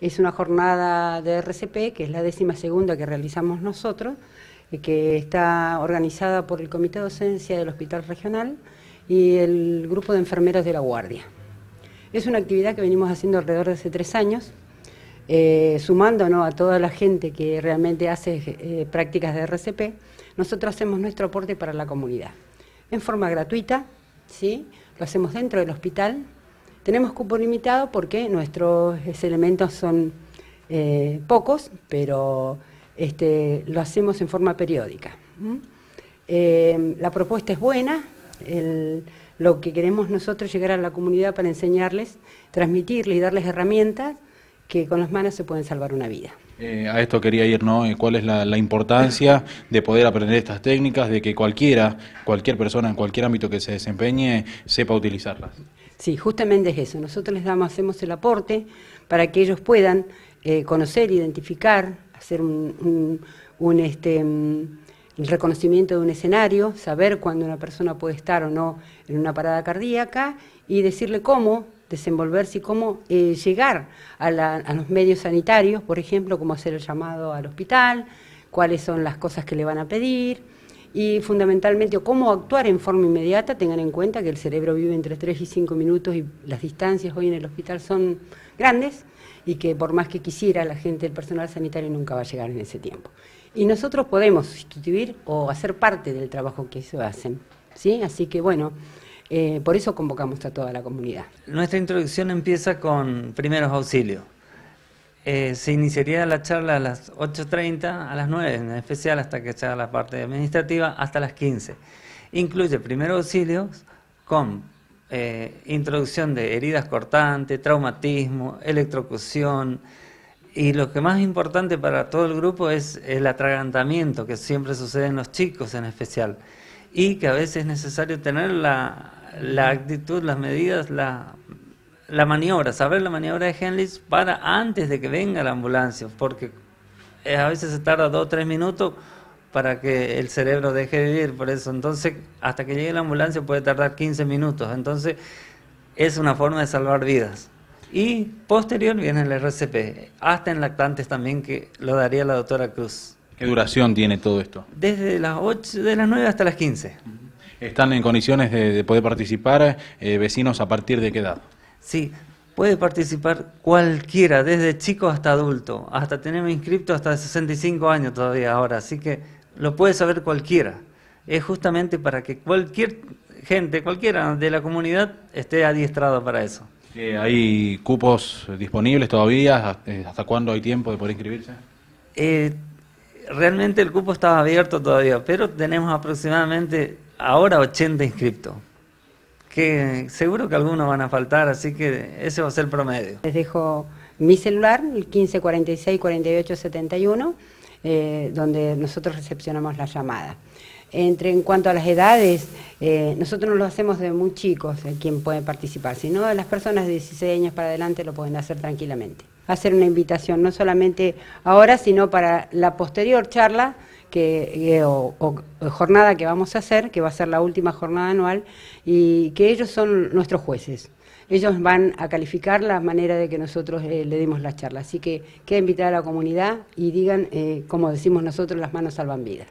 Es una jornada de RCP, que es la décima segunda que realizamos nosotros, que está organizada por el Comité de Docencia del Hospital Regional y el Grupo de Enfermeras de la Guardia. Es una actividad que venimos haciendo alrededor de hace tres años, eh, sumándonos a toda la gente que realmente hace eh, prácticas de RCP, nosotros hacemos nuestro aporte para la comunidad. En forma gratuita, ¿sí? lo hacemos dentro del hospital, tenemos cupo limitado porque nuestros este, elementos son eh, pocos, pero este, lo hacemos en forma periódica. Eh, la propuesta es buena, lo que queremos nosotros es llegar a la comunidad para enseñarles, transmitirles y darles herramientas que con las manos se pueden salvar una vida. Eh, a esto quería ir, ¿no? ¿Cuál es la, importancia de poder aprender estas técnicas, de que cualquiera, cualquier persona en cualquier ámbito que se desempeñe, sepa utilizarlas? Sí, justamente es eso. Nosotros les damos, hacemos el aporte para que ellos puedan eh, conocer, identificar, hacer un, este, mm, reconocimiento de un escenario, saber cuándo una persona puede estar o no en una parada cardíaca y decirle cómo desenvolverse y cómo eh, llegar a, a, los medios sanitarios, por ejemplo, cómo hacer el llamado al hospital, cuáles son las cosas que le van a pedir, y fundamentalmente o cómo actuar en forma inmediata, tengan en cuenta que el cerebro vive entre 3 y 5 minutos y las distancias hoy en el hospital son grandes y que por más que quisiera la gente, el personal sanitario nunca va a llegar en ese tiempo. Y nosotros podemos sustituir o hacer parte del trabajo que se hacen. Así que bueno, eh, por eso convocamos a toda la comunidad. Nuestra introducción empieza con primeros auxilios. Eh, se iniciaría la charla a las 8.30, a las 9 en especial, hasta que sea la parte administrativa, hasta las 15. Incluye primeros auxilios con eh, introducción de heridas cortantes, traumatismo, electrocución. Y lo que más importante para todo el grupo es el atragantamiento que siempre sucede en los chicos en especial. Y que a veces es necesario tener la, la actitud, las medidas, la la maniobra, saber la maniobra de Henlis para antes de que venga la ambulancia, porque eh, a veces se tarda dos o tres minutos para que el cerebro deje de vivir, por eso entonces hasta que llegue la ambulancia puede tardar 15 minutos, entonces es una forma de salvar vidas. Y posterior viene el RCP, hasta en lactantes también que lo daría la doctora Cruz. ¿Qué duración tiene todo esto? Desde las 8, de las 9 hasta las 15. ¿Están en condiciones de, poder participar eh, vecinos a partir de qué edad? Sí, puede participar cualquiera, desde chico hasta adulto, hasta tenerme inscripto hasta 65 años todavía ahora, así que lo puede saber cualquiera. Es justamente para que cualquier gente, cualquiera de la comunidad esté adiestrado para eso. Eh, ¿Hay cupos disponibles todavía? Eh, ¿Hasta cuándo hay tiempo de poder inscribirse? Eh, realmente el cupo estaba abierto todavía, pero tenemos aproximadamente ahora 80 inscriptos que seguro que algunos van a faltar, así que ese va a ser el promedio. Les dejo mi celular, el 1546-4871, eh, donde nosotros recepcionamos la llamada. Entre, en cuanto a las edades, eh, nosotros no lo hacemos de muy chicos quien puede participar, sino de las personas de 16 años para adelante lo pueden hacer tranquilamente. Hacer una invitación, no solamente ahora, sino para la posterior charla que, eh, o, jornada que vamos a hacer, que va a ser la última jornada anual, y que ellos son nuestros jueces. Ellos van a calificar la manera de que nosotros eh, le demos la charla. Así que queda invitada a la comunidad y digan, eh, como decimos nosotros, las manos salvan vidas.